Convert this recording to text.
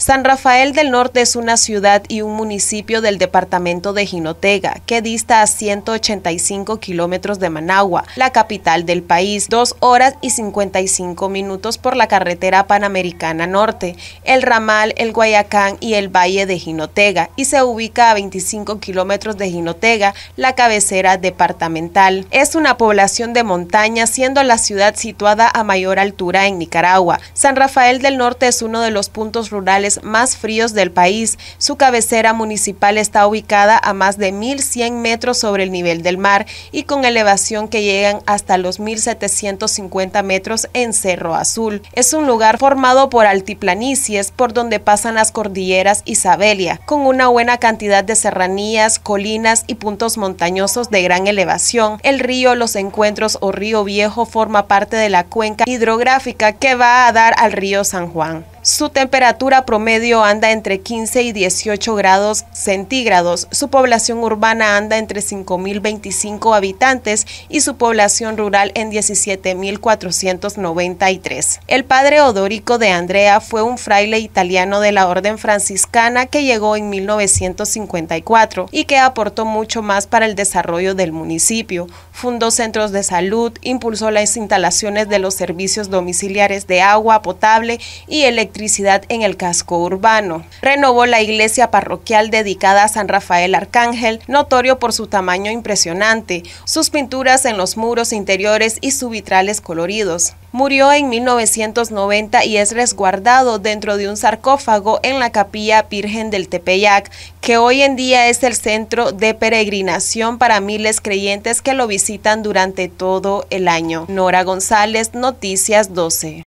San Rafael del Norte es una ciudad y un municipio del departamento de Jinotega, que dista a 185 kilómetros de Managua, la capital del país, dos horas y 55 minutos por la carretera panamericana norte, el ramal, el Guayacán y el valle de Jinotega, y se ubica a 25 kilómetros de Jinotega, la cabecera departamental. Es una población de montaña, siendo la ciudad situada a mayor altura en Nicaragua. San Rafael del Norte es uno de los puntos rurales más fríos del país. Su cabecera municipal está ubicada a más de 1.100 metros sobre el nivel del mar y con elevación que llegan hasta los 1.750 metros en Cerro Azul. Es un lugar formado por altiplanicies por donde pasan las cordilleras Isabelia, con una buena cantidad de serranías, colinas y puntos montañosos de gran elevación. El río Los Encuentros o Río Viejo forma parte de la cuenca hidrográfica que va a dar al río San Juan. Su temperatura promedio anda entre 15 y 18 grados centígrados, su población urbana anda entre 5.025 habitantes y su población rural en 17.493. El padre Odorico de Andrea fue un fraile italiano de la orden franciscana que llegó en 1954 y que aportó mucho más para el desarrollo del municipio. Fundó centros de salud, impulsó las instalaciones de los servicios domiciliares de agua potable y electricidad electricidad en el casco urbano. Renovó la iglesia parroquial dedicada a San Rafael Arcángel, notorio por su tamaño impresionante, sus pinturas en los muros interiores y sus vitrales coloridos. Murió en 1990 y es resguardado dentro de un sarcófago en la capilla Virgen del Tepeyac, que hoy en día es el centro de peregrinación para miles creyentes que lo visitan durante todo el año. Nora González, Noticias 12.